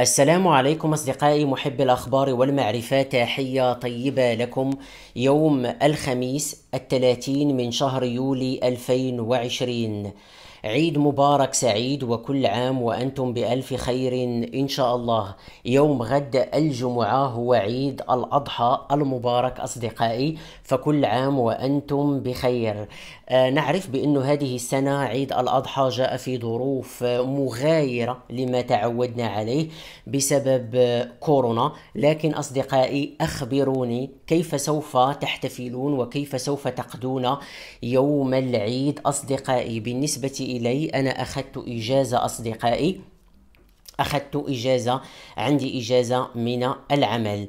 السلام عليكم أصدقائي محب الأخبار والمعرفة تحية طيبة لكم يوم الخميس الثلاثين من شهر يولي 2020 عيد مبارك سعيد وكل عام وأنتم بألف خير إن شاء الله يوم غد الجمعة هو عيد الأضحى المبارك أصدقائي فكل عام وأنتم بخير آه، نعرف بأن هذه السنة عيد الأضحى جاء في ظروف آه، مغايرة لما تعودنا عليه بسبب آه، كورونا لكن أصدقائي أخبروني كيف سوف تحتفلون وكيف سوف تقضون يوم العيد أصدقائي بالنسبة إلي أنا أخذت إجازة أصدقائي أخذت إجازة عندي إجازة من العمل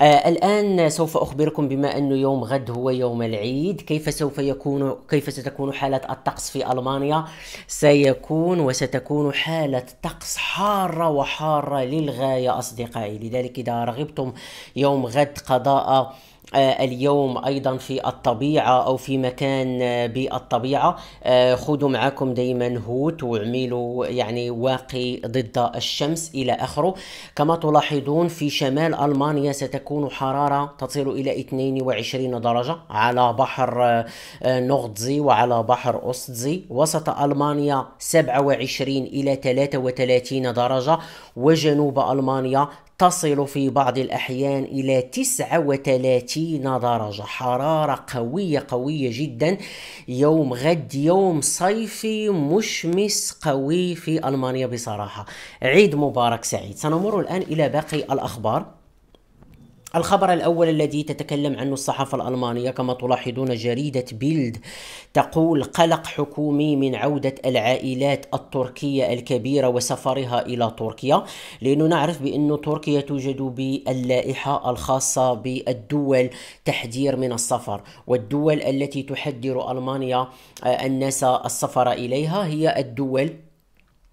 آه الآن سوف أخبركم بما أنه يوم غد هو يوم العيد كيف سوف يكون كيف ستكون حالة الطقس في ألمانيا سيكون وستكون حالة طقس حارة وحارة للغاية أصدقائي لذلك إذا رغبتم يوم غد قضاء آه، اليوم ايضا في الطبيعه او في مكان آه، بالطبيعه آه، خذوا معكم دائما هوت واعملوا يعني واقي ضد الشمس الى اخره كما تلاحظون في شمال المانيا ستكون حراره تصل الى 22 درجه على بحر نغدزي وعلى بحر اوستزي وسط المانيا 27 الى 33 درجه وجنوب المانيا تصل في بعض الأحيان إلى 39 درجة حرارة قوية قوية جدا يوم غد يوم صيفي مشمس قوي في ألمانيا بصراحة عيد مبارك سعيد سنمر الآن إلى باقي الأخبار الخبر الأول الذي تتكلم عنه الصحافة الألمانية كما تلاحظون جريدة بيلد تقول قلق حكومي من عودة العائلات التركية الكبيرة وسفرها إلى تركيا لأنه نعرف بأن تركيا توجد باللائحة الخاصة بالدول تحذير من السفر والدول التي تحذر ألمانيا الناس آه، السفر إليها هي الدول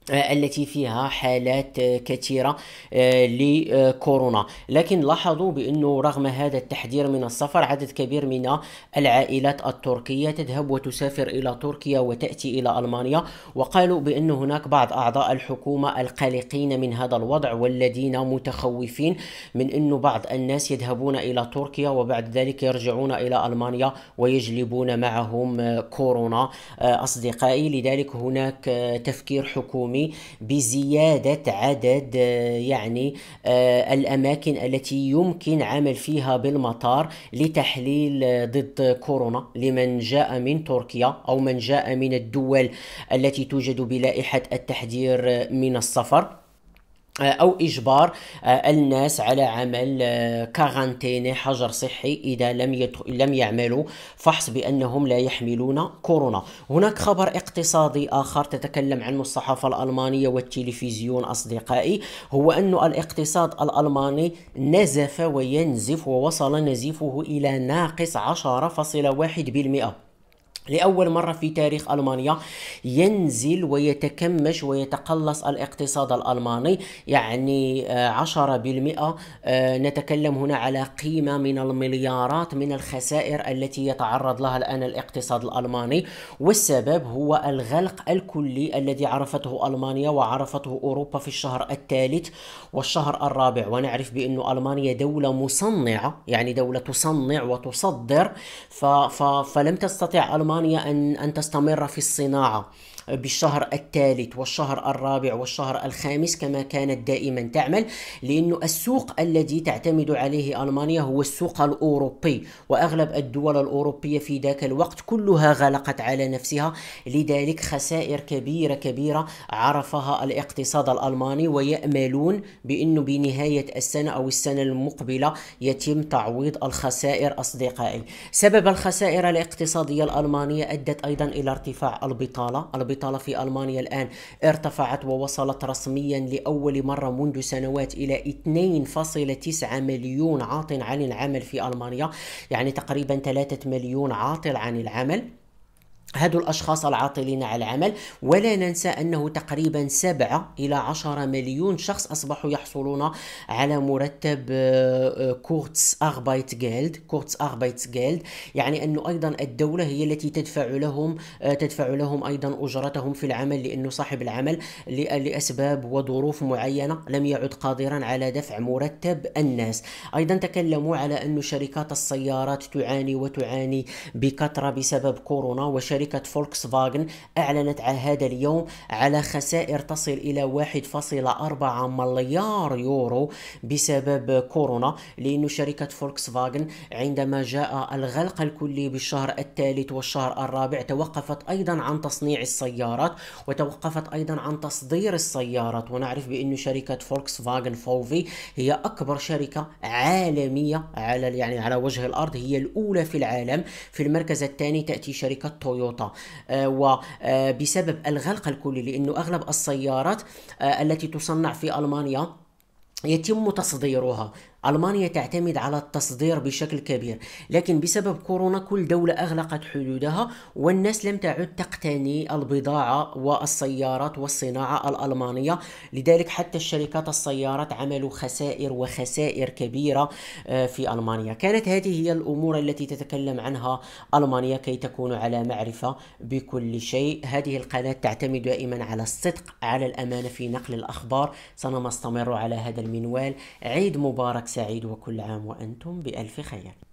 التي فيها حالات كثيرة آه، لكورونا لكن لاحظوا بأنه رغم هذا التحذير من السفر عدد كبير من العائلات التركية تذهب وتسافر إلى تركيا وتأتي إلى ألمانيا وقالوا بأن هناك بعض أعضاء الحكومة القلقين من هذا الوضع والذين متخوفين من أن بعض الناس يذهبون إلى تركيا وبعد ذلك يرجعون إلى ألمانيا ويجلبون معهم كورونا آه، أصدقائي لذلك هناك تفكير حكومي الحكومي بزيادة عدد آه، يعني آه، الأماكن التي يمكن عمل فيها بالمطار لتحليل آه، ضد كورونا لمن جاء من تركيا أو من جاء من الدول التي توجد بلائحة التحذير من السفر او اجبار آه، الناس على عمل كارانتيني آه، حجر صحي اذا لم لم يعملوا فحص بانهم لا يحملون كورونا هناك خبر اقتصادي اخر تتكلم عنه الصحافه الالمانيه والتلفزيون اصدقائي هو ان الاقتصاد الالماني نزف وينزف ووصل نزيفه الى ناقص 10.1% لأول مرة في تاريخ ألمانيا ينزل ويتكمش ويتقلص الاقتصاد الألماني يعني 10% آه، آه، نتكلم هنا على قيمة من المليارات من الخسائر التي يتعرض لها الآن الاقتصاد الألماني والسبب هو الغلق الكلي الذي عرفته ألمانيا وعرفته أوروبا في الشهر الثالث والشهر الرابع ونعرف بأن ألمانيا دولة مصنعة يعني دولة تصنع وتصدر فلم تستطع ألمانيا ألمانيا أن أن تستمر في الصناعة بالشهر الثالث والشهر الرابع والشهر الخامس كما كانت دائما تعمل لأن السوق الذي تعتمد عليه ألمانيا هو السوق الأوروبي وأغلب الدول الأوروبية في ذاك الوقت كلها غلقت على نفسها لذلك خسائر كبيرة كبيرة عرفها الاقتصاد الألماني ويأملون بأنه بنهاية السنة أو السنة المقبلة يتم تعويض الخسائر أصدقائي سبب الخسائر الاقتصادية الألمانية أدت أيضا إلى ارتفاع البطالة المرتبطة في ألمانيا الآن ارتفعت ووصلت رسميا لأول مرة منذ سنوات إلى 2.9 مليون عاطل عن العمل في ألمانيا يعني تقريبا 3 مليون عاطل عن العمل هادو الأشخاص العاطلين على العمل ولا ننسى أنه تقريبا سبعة إلى عشرة مليون شخص أصبحوا يحصلون على مرتب آه، آه، كورتس أغبايت جيلد كورتس أغبايت جيلد يعني أنه أيضا الدولة هي التي تدفع لهم آه، تدفع لهم أيضا أجرتهم في العمل لأنه صاحب العمل لأسباب وظروف معينة لم يعد قادرا على دفع مرتب الناس أيضا تكلموا على انه شركات السيارات تعاني وتعاني بكثرة بسبب كورونا وشركات شركة فولكس فاغن أعلنت هذا اليوم على خسائر تصل إلى 1.4 مليار يورو بسبب كورونا لأن شركة فولكس فاغن عندما جاء الغلق الكلي بالشهر الثالث والشهر الرابع توقفت أيضا عن تصنيع السيارات وتوقفت أيضا عن تصدير السيارات ونعرف بأن شركة فولكس فاغن فوفي هي أكبر شركة عالمية على يعني على وجه الأرض هي الأولى في العالم في المركز الثاني تأتي شركة تويوتا تويوتا آه، وبسبب آه، الغلق الكلي لانه اغلب السيارات آه، التي تصنع في المانيا يتم تصديرها ألمانيا تعتمد على التصدير بشكل كبير لكن بسبب كورونا كل دولة أغلقت حدودها والناس لم تعد تقتني البضاعة والسيارات والصناعة الألمانية لذلك حتى الشركات السيارات عملوا خسائر وخسائر كبيرة آه، في ألمانيا كانت هذه هي الأمور التي تتكلم عنها ألمانيا كي تكون على معرفة بكل شيء هذه القناة تعتمد دائما على الصدق على الأمانة في نقل الأخبار سنستمر على هذا المنوال عيد مبارك سعيد وكل عام وأنتم بألف خير